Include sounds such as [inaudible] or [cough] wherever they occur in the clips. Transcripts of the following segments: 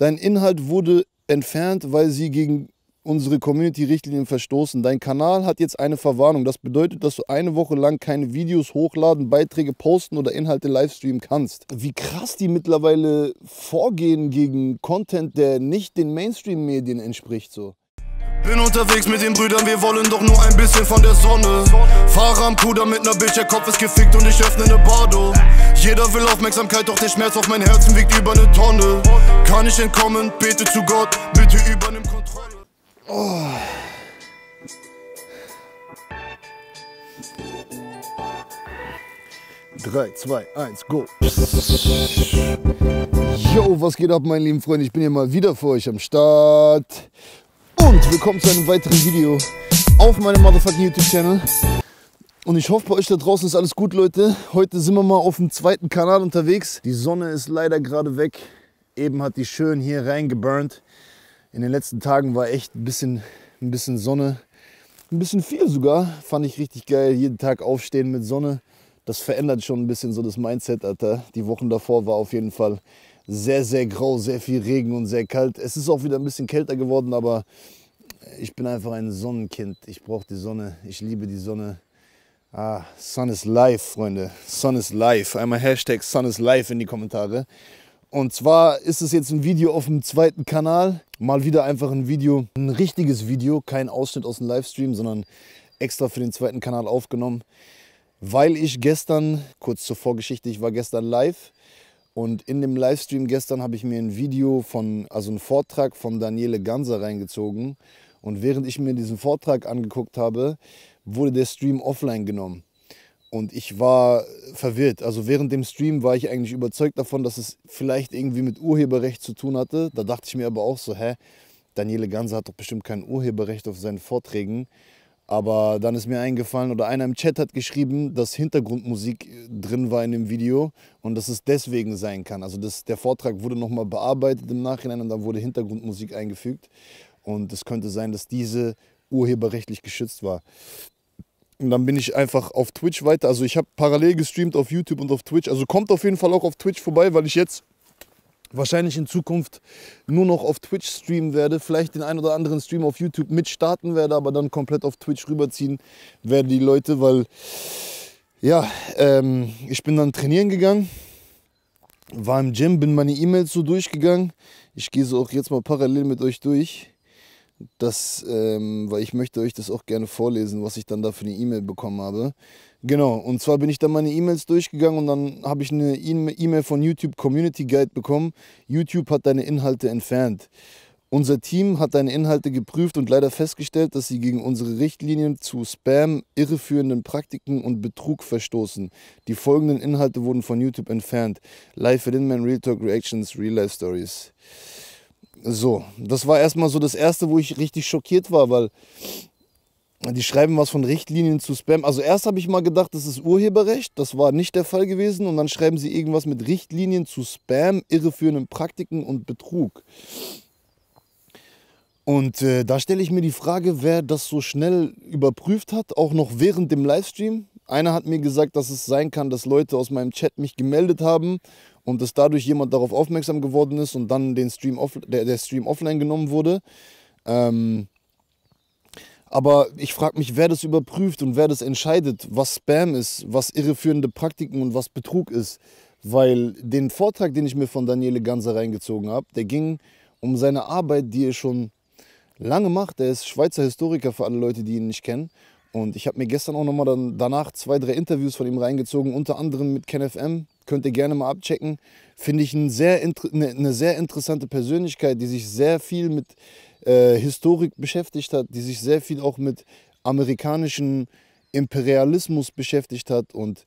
Dein Inhalt wurde entfernt, weil sie gegen unsere Community-Richtlinien verstoßen. Dein Kanal hat jetzt eine Verwarnung. Das bedeutet, dass du eine Woche lang keine Videos hochladen, Beiträge posten oder Inhalte livestreamen kannst. Wie krass die mittlerweile vorgehen gegen Content, der nicht den Mainstream-Medien entspricht. So. Bin unterwegs mit den Brüdern, wir wollen doch nur ein bisschen von der Sonne. Fahrer am Puder mit ner Bitch, der Kopf ist gefickt und ich öffne ne Bardo. Jeder will Aufmerksamkeit, doch der Schmerz auf mein Herzen wiegt über eine Tonne. Kann ich entkommen, bete zu Gott, bitte übernimm ne Kontrolle. Oh. Drei, zwei, eins, go! Yo, was geht ab, meine lieben Freunde? Ich bin hier mal wieder für euch am Start. Und willkommen zu einem weiteren Video auf meinem Motherfucking YouTube-Channel. Und ich hoffe, bei euch da draußen ist alles gut, Leute. Heute sind wir mal auf dem zweiten Kanal unterwegs. Die Sonne ist leider gerade weg. Eben hat die schön hier reingeburnt. In den letzten Tagen war echt ein bisschen, ein bisschen Sonne. Ein bisschen viel sogar. Fand ich richtig geil. Jeden Tag aufstehen mit Sonne. Das verändert schon ein bisschen so das Mindset, Alter. Die Wochen davor war auf jeden Fall sehr, sehr grau, sehr viel Regen und sehr kalt. Es ist auch wieder ein bisschen kälter geworden, aber ich bin einfach ein Sonnenkind. Ich brauche die Sonne. Ich liebe die Sonne Ah, Sun is Life, Freunde. Sun is Life. Einmal Hashtag Sun is Life in die Kommentare. Und zwar ist es jetzt ein Video auf dem zweiten Kanal. Mal wieder einfach ein Video, ein richtiges Video, kein Ausschnitt aus dem Livestream, sondern extra für den zweiten Kanal aufgenommen. Weil ich gestern, kurz zur Vorgeschichte, ich war gestern live und in dem Livestream gestern habe ich mir ein Video von, also einen Vortrag von Daniele Ganser reingezogen. Und während ich mir diesen Vortrag angeguckt habe, wurde der Stream offline genommen. Und ich war verwirrt. Also während dem Stream war ich eigentlich überzeugt davon, dass es vielleicht irgendwie mit Urheberrecht zu tun hatte. Da dachte ich mir aber auch so, hä, Daniele Ganser hat doch bestimmt kein Urheberrecht auf seinen Vorträgen. Aber dann ist mir eingefallen oder einer im Chat hat geschrieben, dass Hintergrundmusik äh, drin war in dem Video und dass es deswegen sein kann. Also das, der Vortrag wurde nochmal bearbeitet im Nachhinein und dann wurde Hintergrundmusik eingefügt. Und es könnte sein, dass diese urheberrechtlich geschützt war. Und dann bin ich einfach auf Twitch weiter. Also ich habe parallel gestreamt auf YouTube und auf Twitch. Also kommt auf jeden Fall auch auf Twitch vorbei, weil ich jetzt wahrscheinlich in Zukunft nur noch auf Twitch streamen werde. Vielleicht den einen oder anderen Stream auf YouTube mit starten werde, aber dann komplett auf Twitch rüberziehen werden die Leute, weil ja, ähm, ich bin dann trainieren gegangen, war im Gym, bin meine E-Mails so durchgegangen. Ich gehe so auch jetzt mal parallel mit euch durch das, ähm, weil ich möchte euch das auch gerne vorlesen, was ich dann da für eine E-Mail bekommen habe. Genau, und zwar bin ich dann meine E-Mails durchgegangen und dann habe ich eine E-Mail von YouTube Community Guide bekommen. YouTube hat deine Inhalte entfernt. Unser Team hat deine Inhalte geprüft und leider festgestellt, dass sie gegen unsere Richtlinien zu Spam, irreführenden Praktiken und Betrug verstoßen. Die folgenden Inhalte wurden von YouTube entfernt. Live für den Man Real Talk Reactions, Real Life Stories. So, das war erstmal so das erste, wo ich richtig schockiert war, weil die schreiben was von Richtlinien zu Spam. Also erst habe ich mal gedacht, das ist Urheberrecht, das war nicht der Fall gewesen und dann schreiben sie irgendwas mit Richtlinien zu Spam, irreführenden Praktiken und Betrug. Und äh, da stelle ich mir die Frage, wer das so schnell überprüft hat, auch noch während dem Livestream. Einer hat mir gesagt, dass es sein kann, dass Leute aus meinem Chat mich gemeldet haben und dass dadurch jemand darauf aufmerksam geworden ist und dann den Stream off, der, der Stream offline genommen wurde. Ähm, aber ich frage mich, wer das überprüft und wer das entscheidet, was Spam ist, was irreführende Praktiken und was Betrug ist. Weil den Vortrag, den ich mir von Daniele Ganser reingezogen habe, der ging um seine Arbeit, die er schon lange macht. Er ist Schweizer Historiker für alle Leute, die ihn nicht kennen. Und ich habe mir gestern auch nochmal dann danach zwei, drei Interviews von ihm reingezogen, unter anderem mit KenFM. Könnt ihr gerne mal abchecken. Finde ich ein sehr, ne, eine sehr interessante Persönlichkeit, die sich sehr viel mit äh, Historik beschäftigt hat, die sich sehr viel auch mit amerikanischem Imperialismus beschäftigt hat und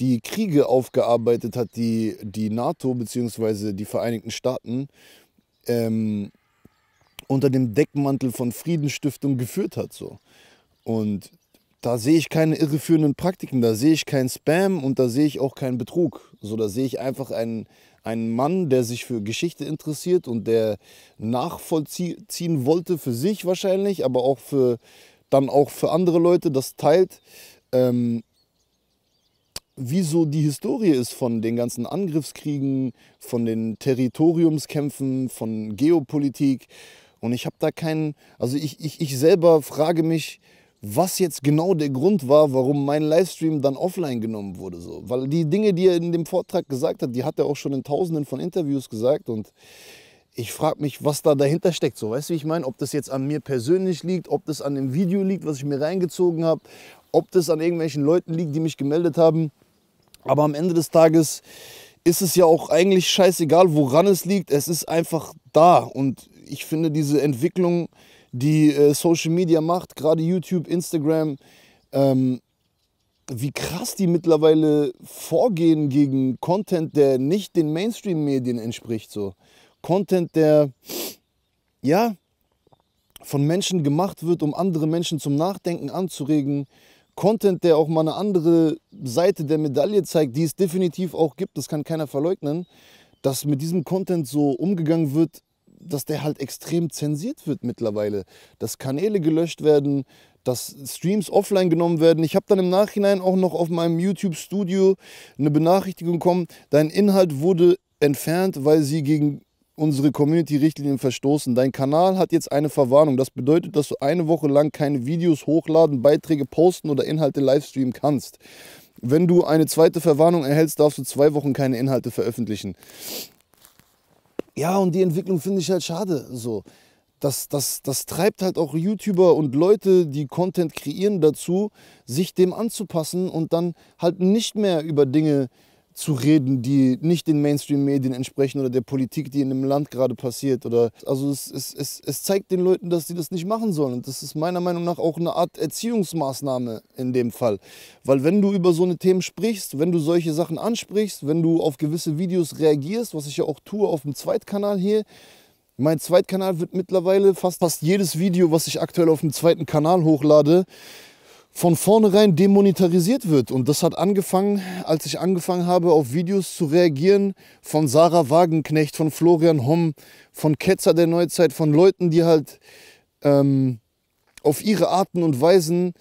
die Kriege aufgearbeitet hat, die die NATO bzw. die Vereinigten Staaten ähm, unter dem Deckmantel von Friedensstiftung geführt hat. So. Und da sehe ich keine irreführenden Praktiken, da sehe ich keinen Spam und da sehe ich auch keinen Betrug. So, da sehe ich einfach einen, einen Mann, der sich für Geschichte interessiert und der nachvollziehen wollte für sich wahrscheinlich, aber auch für dann auch für andere Leute das teilt, ähm, wieso die Historie ist von den ganzen Angriffskriegen, von den Territoriumskämpfen, von Geopolitik. Und ich habe da keinen, also ich, ich, ich selber frage mich, was jetzt genau der Grund war, warum mein Livestream dann offline genommen wurde. So. Weil die Dinge, die er in dem Vortrag gesagt hat, die hat er auch schon in tausenden von Interviews gesagt. Und ich frage mich, was da dahinter steckt. So, weißt du, wie ich meine? Ob das jetzt an mir persönlich liegt, ob das an dem Video liegt, was ich mir reingezogen habe, ob das an irgendwelchen Leuten liegt, die mich gemeldet haben. Aber am Ende des Tages ist es ja auch eigentlich scheißegal, woran es liegt. Es ist einfach da. Und ich finde diese Entwicklung die äh, Social Media macht, gerade YouTube, Instagram, ähm, wie krass die mittlerweile vorgehen gegen Content, der nicht den Mainstream-Medien entspricht. So. Content, der ja von Menschen gemacht wird, um andere Menschen zum Nachdenken anzuregen. Content, der auch mal eine andere Seite der Medaille zeigt, die es definitiv auch gibt, das kann keiner verleugnen, dass mit diesem Content so umgegangen wird, dass der halt extrem zensiert wird mittlerweile. Dass Kanäle gelöscht werden, dass Streams offline genommen werden. Ich habe dann im Nachhinein auch noch auf meinem YouTube-Studio eine Benachrichtigung bekommen, dein Inhalt wurde entfernt, weil sie gegen unsere Community-Richtlinien verstoßen. Dein Kanal hat jetzt eine Verwarnung. Das bedeutet, dass du eine Woche lang keine Videos hochladen, Beiträge posten oder Inhalte livestreamen kannst. Wenn du eine zweite Verwarnung erhältst, darfst du zwei Wochen keine Inhalte veröffentlichen ja, und die Entwicklung finde ich halt schade. So. Das, das, das treibt halt auch YouTuber und Leute, die Content kreieren, dazu, sich dem anzupassen und dann halt nicht mehr über Dinge äh, zu reden, die nicht den Mainstream-Medien entsprechen oder der Politik, die in dem Land gerade passiert. Oder also es, es, es, es zeigt den Leuten, dass sie das nicht machen sollen. das ist meiner Meinung nach auch eine Art Erziehungsmaßnahme in dem Fall. Weil wenn du über so eine Themen sprichst, wenn du solche Sachen ansprichst, wenn du auf gewisse Videos reagierst, was ich ja auch tue auf dem Zweitkanal hier, mein Zweitkanal wird mittlerweile fast, fast jedes Video, was ich aktuell auf dem zweiten Kanal hochlade, von vornherein demonetarisiert wird. Und das hat angefangen, als ich angefangen habe, auf Videos zu reagieren von Sarah Wagenknecht, von Florian Homm, von Ketzer der Neuzeit, von Leuten, die halt ähm, auf ihre Arten und Weisen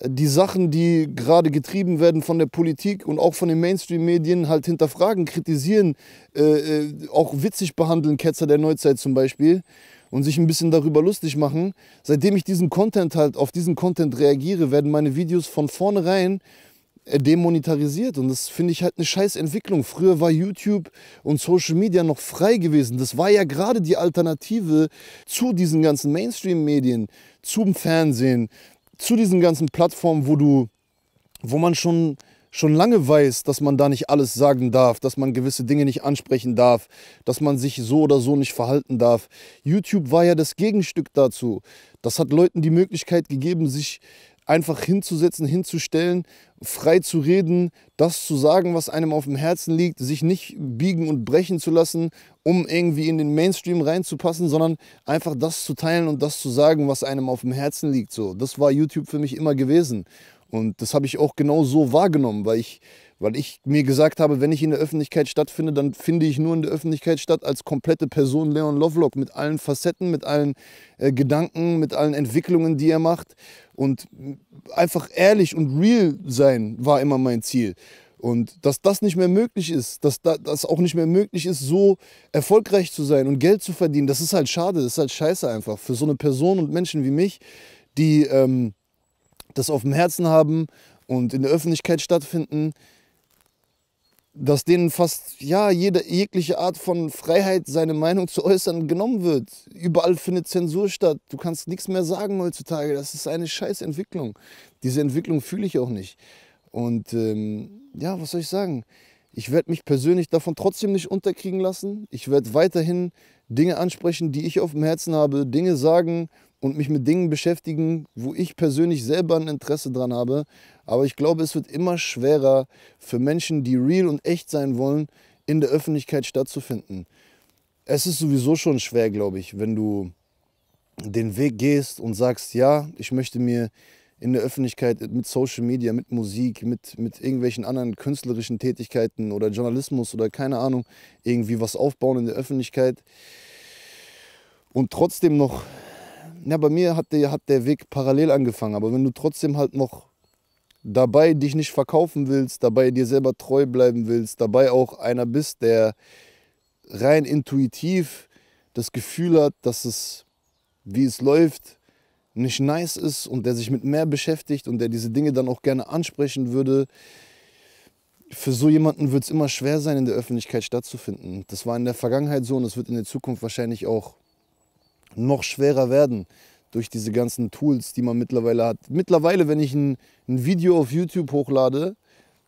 äh, die Sachen, die gerade getrieben werden von der Politik und auch von den Mainstream-Medien, halt hinterfragen, kritisieren, äh, äh auch witzig behandeln, Ketzer der Neuzeit zum Beispiel und sich ein bisschen darüber lustig machen. Seitdem ich diesen Content halt, auf diesen Content reagiere, werden meine Videos von vornherein äh, demonetarisiert und das finde ich halt eine scheiß Entwicklung. Früher war YouTube und Social Media noch frei gewesen. Das war ja gerade die Alternative zu diesen ganzen Mainstream-Medien, zum Fernsehen, zu diesen ganzen Plattformen, wo du, wo man schon schon lange weiß, dass man da nicht alles sagen darf, dass man gewisse Dinge nicht ansprechen darf, dass man sich so oder so nicht verhalten darf. YouTube war ja das Gegenstück dazu. Das hat Leuten die Möglichkeit gegeben, sich einfach hinzusetzen, hinzustellen, frei zu reden, das zu sagen, was einem auf dem Herzen liegt, sich nicht biegen und brechen zu lassen, um irgendwie in den Mainstream reinzupassen, sondern einfach das zu teilen und das zu sagen, was einem auf dem Herzen liegt. So, das war YouTube für mich immer gewesen. Und das habe ich auch genau so wahrgenommen, weil ich, weil ich mir gesagt habe, wenn ich in der Öffentlichkeit stattfinde, dann finde ich nur in der Öffentlichkeit statt als komplette Person Leon Lovelock mit allen Facetten, mit allen äh, Gedanken, mit allen Entwicklungen, die er macht. Und einfach ehrlich und real sein war immer mein Ziel. Und dass das nicht mehr möglich ist, dass das auch nicht mehr möglich ist, so erfolgreich zu sein und Geld zu verdienen, das ist halt schade, das ist halt scheiße einfach für so eine Person und Menschen wie mich, die ähm, das auf dem Herzen haben und in der Öffentlichkeit stattfinden, dass denen fast ja, jede, jegliche Art von Freiheit, seine Meinung zu äußern, genommen wird. Überall findet Zensur statt. Du kannst nichts mehr sagen heutzutage. Das ist eine scheiß Entwicklung. Diese Entwicklung fühle ich auch nicht. Und ähm, ja, was soll ich sagen? Ich werde mich persönlich davon trotzdem nicht unterkriegen lassen. Ich werde weiterhin Dinge ansprechen, die ich auf dem Herzen habe, Dinge sagen, und mich mit Dingen beschäftigen, wo ich persönlich selber ein Interesse dran habe. Aber ich glaube, es wird immer schwerer für Menschen, die real und echt sein wollen, in der Öffentlichkeit stattzufinden. Es ist sowieso schon schwer, glaube ich, wenn du den Weg gehst und sagst, ja, ich möchte mir in der Öffentlichkeit mit Social Media, mit Musik, mit, mit irgendwelchen anderen künstlerischen Tätigkeiten oder Journalismus oder keine Ahnung, irgendwie was aufbauen in der Öffentlichkeit und trotzdem noch ja, bei mir hat der, hat der Weg parallel angefangen, aber wenn du trotzdem halt noch dabei dich nicht verkaufen willst, dabei dir selber treu bleiben willst, dabei auch einer bist, der rein intuitiv das Gefühl hat, dass es, wie es läuft, nicht nice ist und der sich mit mehr beschäftigt und der diese Dinge dann auch gerne ansprechen würde. Für so jemanden wird es immer schwer sein, in der Öffentlichkeit stattzufinden. Das war in der Vergangenheit so und das wird in der Zukunft wahrscheinlich auch noch schwerer werden durch diese ganzen Tools, die man mittlerweile hat. Mittlerweile, wenn ich ein, ein Video auf YouTube hochlade,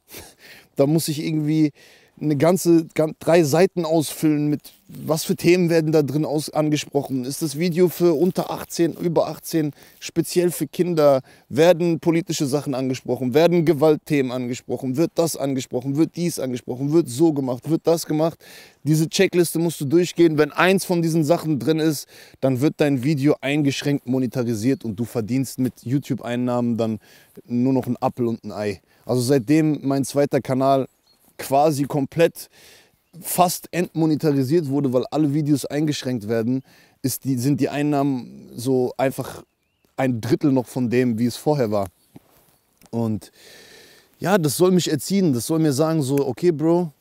[laughs] dann muss ich irgendwie eine ganze drei Seiten ausfüllen mit was für Themen werden da drin aus, angesprochen? Ist das Video für unter 18, über 18, speziell für Kinder? Werden politische Sachen angesprochen? Werden Gewaltthemen angesprochen? Wird das angesprochen? Wird dies angesprochen? Wird so gemacht? Wird das gemacht? Diese Checkliste musst du durchgehen. Wenn eins von diesen Sachen drin ist, dann wird dein Video eingeschränkt monetarisiert und du verdienst mit YouTube-Einnahmen dann nur noch ein Appel und ein Ei. Also seitdem mein zweiter Kanal quasi komplett fast entmonetarisiert wurde, weil alle Videos eingeschränkt werden, ist die, sind die Einnahmen so einfach ein Drittel noch von dem, wie es vorher war. Und ja, das soll mich erziehen, das soll mir sagen, so, okay, Bro,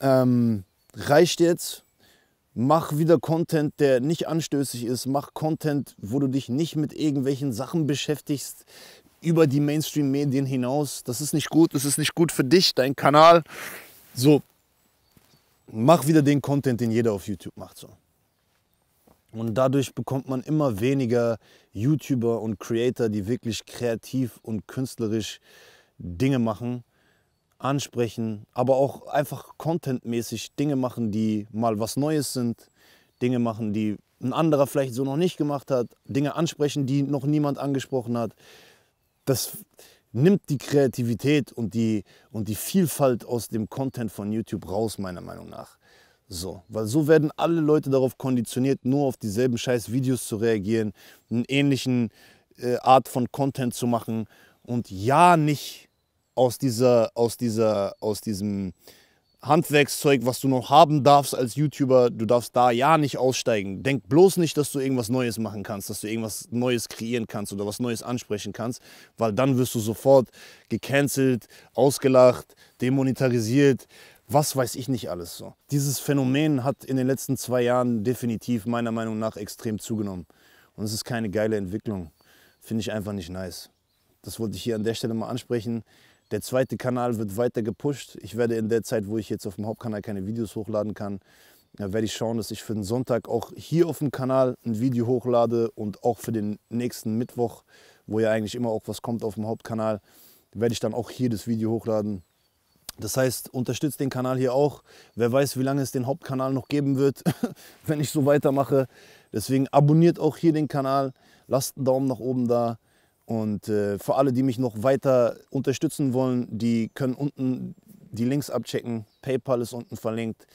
ähm, reicht jetzt, mach wieder Content, der nicht anstößig ist, mach Content, wo du dich nicht mit irgendwelchen Sachen beschäftigst, über die Mainstream-Medien hinaus. Das ist nicht gut, das ist nicht gut für dich, dein Kanal. So, mach wieder den Content, den jeder auf YouTube macht. So. Und dadurch bekommt man immer weniger YouTuber und Creator, die wirklich kreativ und künstlerisch Dinge machen, ansprechen, aber auch einfach contentmäßig Dinge machen, die mal was Neues sind, Dinge machen, die ein anderer vielleicht so noch nicht gemacht hat, Dinge ansprechen, die noch niemand angesprochen hat das nimmt die Kreativität und die, und die Vielfalt aus dem Content von YouTube raus, meiner Meinung nach. So, weil so werden alle Leute darauf konditioniert, nur auf dieselben scheiß Videos zu reagieren, einen ähnlichen äh, Art von Content zu machen und ja nicht aus dieser, aus dieser, aus diesem Handwerkszeug, was du noch haben darfst als YouTuber, du darfst da ja nicht aussteigen. Denk bloß nicht, dass du irgendwas Neues machen kannst, dass du irgendwas Neues kreieren kannst oder was Neues ansprechen kannst, weil dann wirst du sofort gecancelt, ausgelacht, demonetarisiert, was weiß ich nicht alles so. Dieses Phänomen hat in den letzten zwei Jahren definitiv meiner Meinung nach extrem zugenommen. Und es ist keine geile Entwicklung. Finde ich einfach nicht nice. Das wollte ich hier an der Stelle mal ansprechen. Der zweite Kanal wird weiter gepusht. Ich werde in der Zeit, wo ich jetzt auf dem Hauptkanal keine Videos hochladen kann, äh, werde ich schauen, dass ich für den Sonntag auch hier auf dem Kanal ein Video hochlade und auch für den nächsten Mittwoch, wo ja eigentlich immer auch was kommt auf dem Hauptkanal, werde ich dann auch hier das Video hochladen. Das heißt, unterstützt den Kanal hier auch. Wer weiß, wie lange es den Hauptkanal noch geben wird, [laughs] wenn ich so weitermache. Deswegen abonniert auch hier den Kanal, lasst einen Daumen nach oben da. Und äh, für alle, die mich noch weiter unterstützen wollen, die können unten die Links abchecken. PayPal ist unten verlinkt.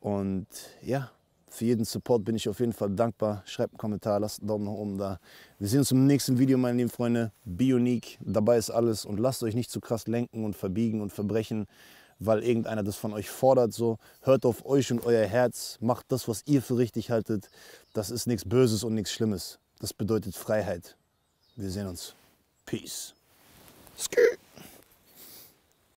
Und ja, für jeden Support bin ich auf jeden Fall dankbar. Schreibt einen Kommentar, lasst einen Daumen nach oben da. Wir sehen uns im nächsten Video, meine lieben Freunde. Be unique, dabei ist alles. Und lasst euch nicht zu krass lenken und verbiegen und verbrechen, weil irgendeiner das von euch fordert. So Hört auf euch und euer Herz. Macht das, was ihr für richtig haltet. Das ist nichts Böses und nichts Schlimmes. Das bedeutet Freiheit. The Zenons. Peace. Skirt.